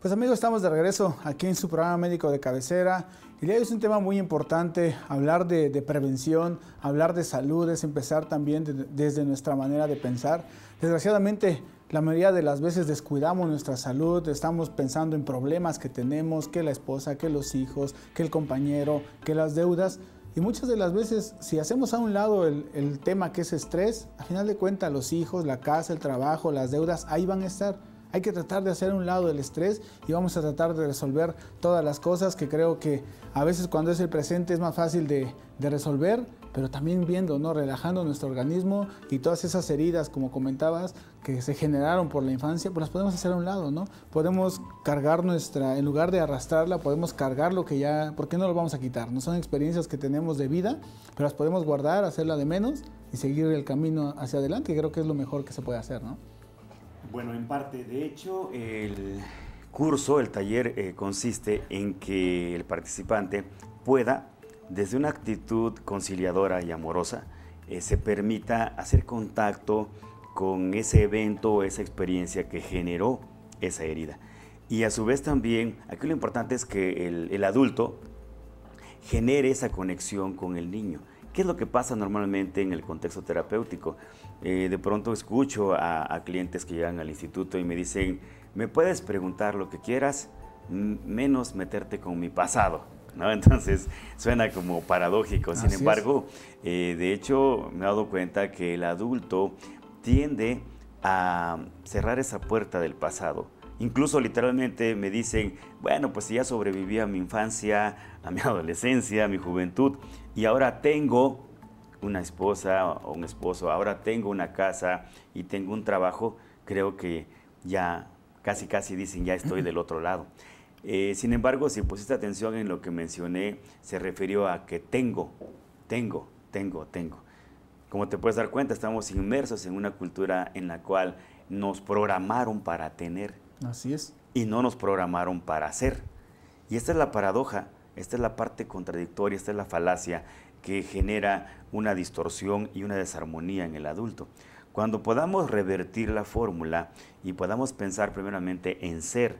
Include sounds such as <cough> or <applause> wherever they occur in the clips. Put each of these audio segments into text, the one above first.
Pues amigos, estamos de regreso aquí en su programa médico de cabecera. Y es un tema muy importante, hablar de, prevención, hablar de salud, es empezar también desde nuestra manera de pensar. Desgraciadamente, la mayoría de las veces descuidamos nuestra salud, estamos pensando en problemas que tenemos, que la esposa, que los hijos, que el compañero, que las deudas. Y muchas de las veces, si hacemos a un lado el, el tema que es estrés, al final de cuentas los hijos, la casa, el trabajo, las deudas, ahí van a estar. Hay que tratar de hacer un lado el estrés y vamos a tratar de resolver todas las cosas que creo que a veces cuando es el presente es más fácil de, resolver, pero también viendo, ¿no? relajando nuestro organismo y todas esas heridas, como comentabas, que se generaron por la infancia, pues las podemos hacer a un lado, ¿no? Podemos cargar nuestra, en lugar de arrastrarla, podemos cargar lo que ya, ¿por qué no lo vamos a quitar? No son experiencias que tenemos de vida, pero las podemos guardar, hacerla de menos y seguir el camino hacia adelante, creo que es lo mejor que se puede hacer, ¿no? Bueno, en parte, de hecho, el curso, el taller eh, consiste en que el participante pueda, desde una actitud conciliadora y amorosa, eh, se permita hacer contacto con ese evento o esa experiencia que generó esa herida. Y a su vez también, aquí lo importante es que el adulto genere esa conexión con el niño ¿Qué es lo que pasa normalmente en el contexto terapéutico? Eh, de pronto escucho a, clientes que llegan al instituto y me dicen, me puedes preguntar lo que quieras, menos meterte con mi pasado. <laughs> Entonces suena como paradójico. Sin embargo, eh, de hecho me he dado cuenta que el adulto tiende a cerrar esa puerta del pasado Incluso literalmente me dicen, bueno, pues si ya sobreviví a mi infancia, a mi <laughs> adolescencia, a mi juventud, y ahora tengo una esposa o un esposo, ahora tengo una casa y tengo un trabajo, creo que ya casi casi dicen, ya estoy del otro lado. Eh, sin embargo, si pusiste atención en lo que mencioné, se refirió a que tengo, tengo, tengo, tengo. Como te puedes dar cuenta, estamos inmersos en una cultura en la cual nos programaron para tener. Así es. Y no nos programaron para hacer. Y esta es la paradoja, esta es la parte contradictoria, esta es la falacia que genera una distorsión y una desarmonía en el adulto. Cuando podamos revertir la fórmula y podamos pensar primeramente en ser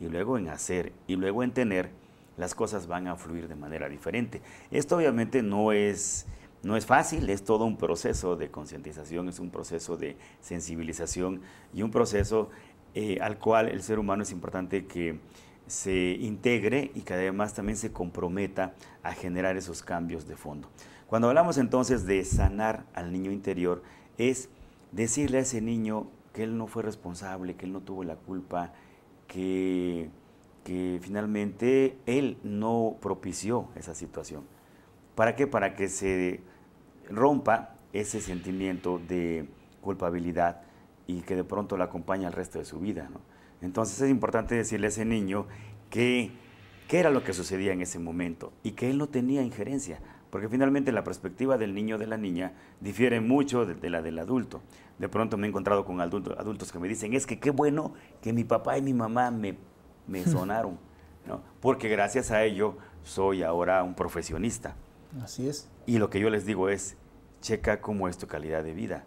y luego en hacer y luego en tener, las cosas van a fluir de manera diferente. Esto obviamente no es, no es fácil, es todo un proceso de concientización, es un proceso de sensibilización y un proceso eh, al cual el ser humano es importante que se integre y que además también se comprometa a generar esos cambios de fondo. Cuando hablamos entonces de sanar al niño interior, es decirle a ese niño que él no fue responsable, que él no tuvo la culpa, que, que finalmente él no propició esa situación. ¿Para qué? Para que se rompa ese sentimiento de culpabilidad, y que de pronto la acompaña el resto de su vida. Entonces es importante decirle a ese niño que qué era lo que sucedía en ese momento y que él no tenía injerencia, porque finalmente la perspectiva del niño de la niña difiere mucho de, la del adulto. De pronto me he encontrado con adultos que me dicen, es que qué bueno que mi papá y mi mamá me, <laughs> sonaron, porque gracias a ello soy ahora un profesionista. Así es. Y lo que yo les digo es, checa cómo es tu calidad de vida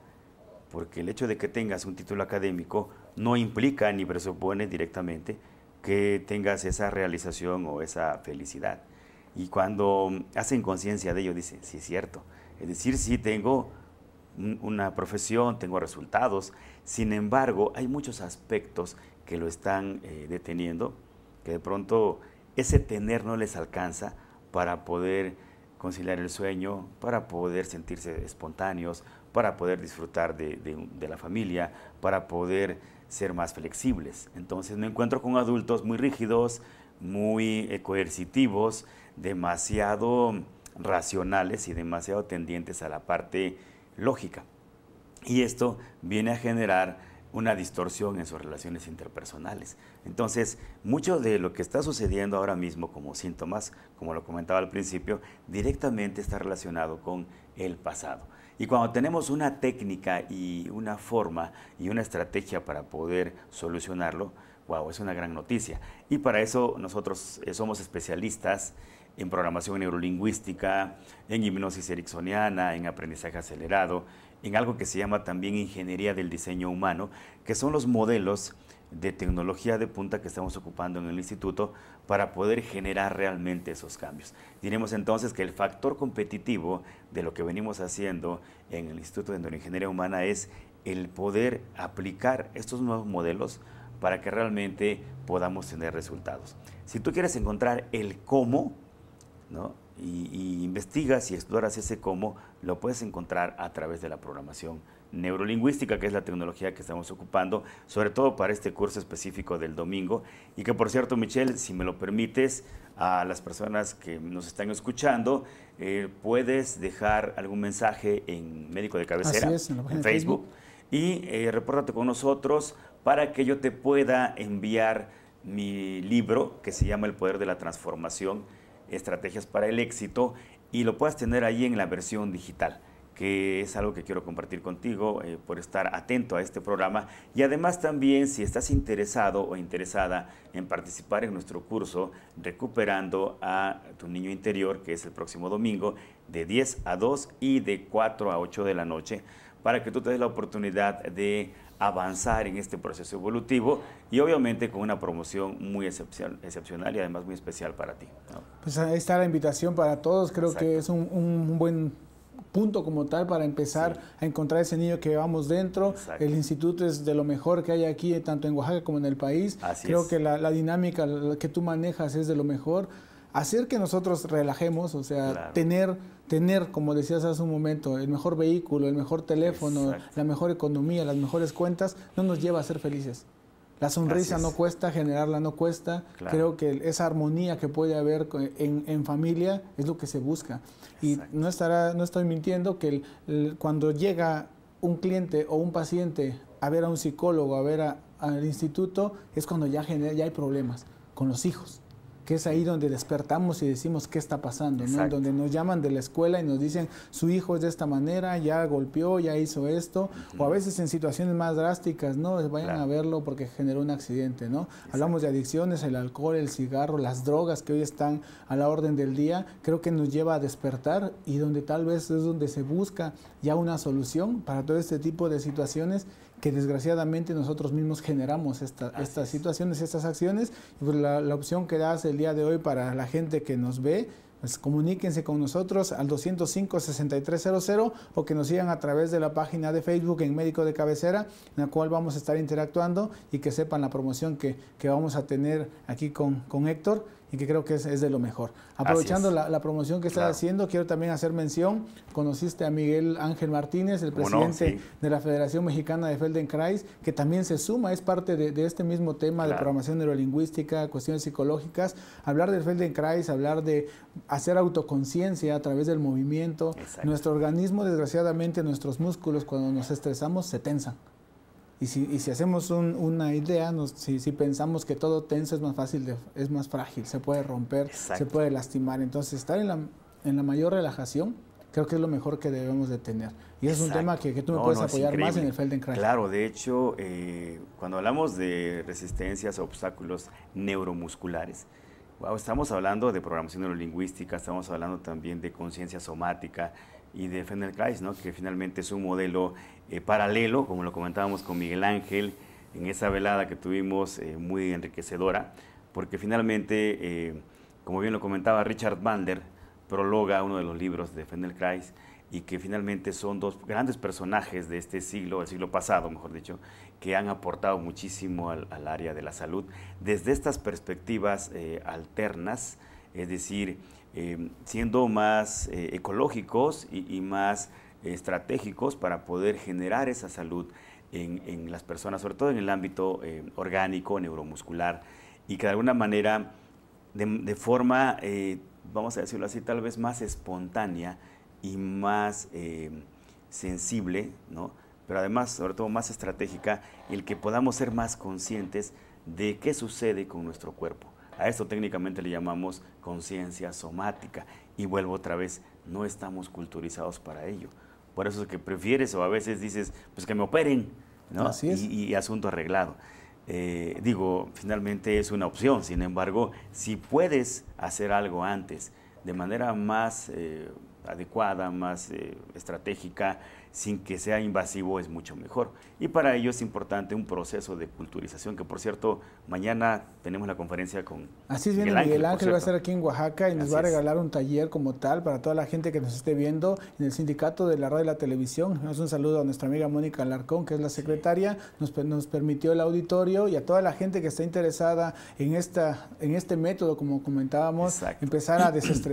porque el hecho de que tengas un título académico no implica ni presupone directamente que tengas esa realización o esa felicidad. Y cuando hacen conciencia de ello, dicen, sí es cierto. Es decir, sí tengo una profesión, tengo resultados. Sin embargo, hay muchos aspectos que lo están eh, deteniendo, que de pronto ese tener no les alcanza para poder conciliar el sueño, para poder sentirse espontáneos, para poder disfrutar de, la familia, para poder ser más flexibles. Entonces me encuentro con adultos muy rígidos, muy eh, coercitivos, demasiado racionales y demasiado tendientes a la parte lógica. Y esto viene a generar una distorsión en sus relaciones interpersonales. Entonces, mucho de lo que está sucediendo ahora mismo como síntomas, como lo comentaba al principio, directamente está relacionado con el pasado. Y cuando tenemos una técnica y una forma y una estrategia para poder solucionarlo, wow, es una gran noticia. Y para eso nosotros eh, somos especialistas en programación neurolingüística, en hipnosis ericksoniana, en aprendizaje acelerado, en algo que se llama también ingeniería del diseño humano, que son los modelos de tecnología de punta que estamos ocupando en el instituto para poder generar realmente esos cambios. Diremos entonces que el factor competitivo de lo que venimos haciendo en el Instituto de Neuroingeniería Humana es el poder aplicar estos nuevos modelos para que realmente podamos tener resultados. Si tú quieres encontrar el cómo, ¿no? y, investigas y exploras ese cómo, lo puedes encontrar a través de la programación neurolingüística, que es la tecnología que estamos ocupando, sobre todo para este curso específico del domingo. Y que por cierto, Michelle, si me lo permites, a las personas que nos están escuchando, eh, puedes dejar algún mensaje en Médico de Cabecera, en, Facebook, y eh, repórtate con nosotros para que yo te pueda enviar mi libro que se llama El Poder de la Transformación estrategias para el éxito y lo puedas tener ahí en la versión digital que es algo que quiero compartir contigo eh, por estar atento a este programa. Y además también si estás interesado o interesada en participar en nuestro curso Recuperando a tu niño interior, que es el próximo domingo, de 10 a 2 y de 4 a 8 de la noche, para que tú te des la oportunidad de avanzar en este proceso evolutivo y obviamente con una promoción muy excepcional, y además muy especial para ti. Pues ahí está la invitación para todos, creo que es un buen punto como tal para empezar a encontrar ese niño que llevamos dentro. El instituto es de lo mejor que hay aquí, tanto en Oaxaca como en el país. Creo que la, dinámica que tú manejas es de lo mejor. Hacer que nosotros relajemos, o sea, tener tener, como decías hace un momento, el mejor vehículo, el mejor teléfono, la mejor economía, las mejores cuentas, no nos lleva a ser felices. La sonrisa no cuesta, generarla no cuesta. Creo que esa armonía que puede haber en, familia es lo que se busca. Y no, estará, no estoy mintiendo que cuando llega un cliente o un paciente a ver a un psicólogo, a ver al instituto, es cuando ya, genera, ya hay problemas con los hijos que es ahí donde despertamos y decimos qué está pasando, ¿no? donde nos llaman de la escuela y nos dicen su hijo es de esta manera, ya golpeó, ya hizo esto, o a veces en situaciones más drásticas, no vayan a verlo porque generó un accidente, ¿no? Hablamos de adicciones, el alcohol, el cigarro, las drogas que hoy están a la orden del día, creo que nos lleva a despertar y donde tal vez es donde se busca ya una solución para todo este tipo de situaciones que desgraciadamente nosotros mismos generamos estas situaciones, estas acciones. Pues la, opción que das el día de hoy para la gente que nos ve, pues comuníquense con nosotros al 205-6300 o que nos sigan a través de la página de Facebook en Médico de Cabecera, en la cual vamos a estar interactuando y que sepan la promoción que, vamos a tener aquí con, con Héctor y que creo que es, es de lo mejor. Aprovechando la, promoción que estás haciendo, quiero también hacer mención, conociste a Miguel Ángel Martínez, el presidente de la Federación Mexicana de Feldenkrais, que también se suma, es parte de, este mismo tema de programación neurolingüística, cuestiones psicológicas, hablar de Feldenkrais, hablar de hacer autoconciencia a través del movimiento. Nuestro organismo, desgraciadamente, nuestros músculos cuando nos estresamos se tensan. Y si, hacemos una idea, si, pensamos que todo tenso es más fácil, de, es más frágil, se puede romper, se puede lastimar. Entonces, estar en la, en la mayor relajación creo que es lo mejor que debemos de tener. Y es un tema que, tú me puedes apoyar más en el Feldenkrais. Claro, de hecho, eh, cuando hablamos de resistencias a obstáculos neuromusculares, estamos hablando de programación neurolingüística, estamos hablando también de conciencia somática, y de fender ¿no? que finalmente es un modelo eh, paralelo, como lo comentábamos con Miguel Ángel en esa velada que tuvimos eh, muy enriquecedora, porque finalmente, eh, como bien lo comentaba Richard Bander, prologa uno de los libros de fender y que finalmente son dos grandes personajes de este siglo, del siglo pasado, mejor dicho, que han aportado muchísimo al, al área de la salud desde estas perspectivas alternas, es decir, eh, siendo más eh, ecológicos y, más estratégicos para poder generar esa salud en, las personas, sobre todo en el ámbito eh, orgánico, neuromuscular, y que de alguna manera, de, forma, vamos a decirlo así, tal vez más espontánea y más sensible, pero además, sobre todo, más estratégica, el que podamos ser más conscientes de qué sucede con nuestro cuerpo. A esto técnicamente le llamamos conciencia somática. Y vuelvo otra vez, no estamos culturizados para ello. Por eso es que prefieres o a veces dices, pues que me operen, ¿no? Y, asunto arreglado. Eh, digo, finalmente es una opción, sin embargo, si puedes hacer algo antes, de manera más eh, adecuada, más eh, estratégica, sin que sea invasivo, es mucho mejor. Y para ello es importante un proceso de culturización, que por cierto, mañana tenemos la conferencia con Así es, Miguel, Ángel, Miguel Ángel va a estar aquí en Oaxaca y nos va a regalar un taller como tal para toda la gente que nos esté viendo en el sindicato de la radio y la televisión. un saludo a nuestra amiga Mónica Alarcón, que es la secretaria, nos, nos permitió el auditorio y a toda la gente que está interesada en, esta, en este método, como comentábamos, empezar a <clears throat> desestresar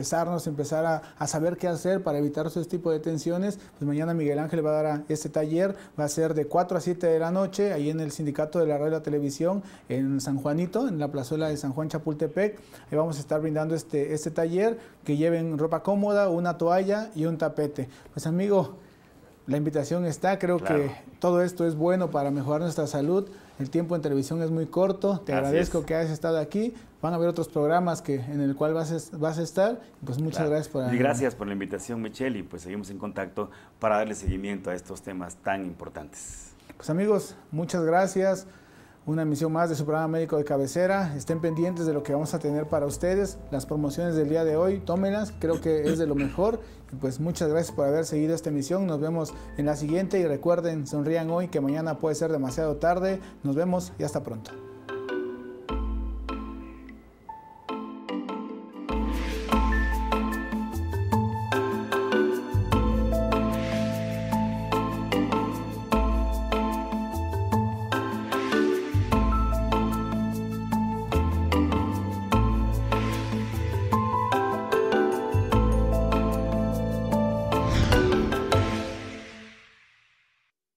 empezar a, saber qué hacer para evitar ese tipo de tensiones, pues mañana Miguel Ángel va a dar a este taller, va a ser de 4 a 7 de la noche, ahí en el Sindicato de la Radio y la Televisión, en San Juanito, en la plazuela de San Juan Chapultepec. Ahí vamos a estar brindando este, este taller, que lleven ropa cómoda, una toalla y un tapete. Pues amigo, la invitación está, creo que todo esto es bueno para mejorar nuestra salud. El tiempo en televisión es muy corto. Te agradezco que hayas estado aquí. Van a haber otros programas que, en el cual vas, a estar. Pues muchas gracias por... Y gracias por la invitación, Michelle. Y pues seguimos en contacto para darle seguimiento a estos temas tan importantes. Pues amigos, muchas gracias una emisión más de su programa médico de cabecera. Estén pendientes de lo que vamos a tener para ustedes. Las promociones del día de hoy, tómenlas, creo que es de lo mejor. Y pues muchas gracias por haber seguido esta emisión. Nos vemos en la siguiente y recuerden, sonrían hoy que mañana puede ser demasiado tarde. Nos vemos y hasta pronto.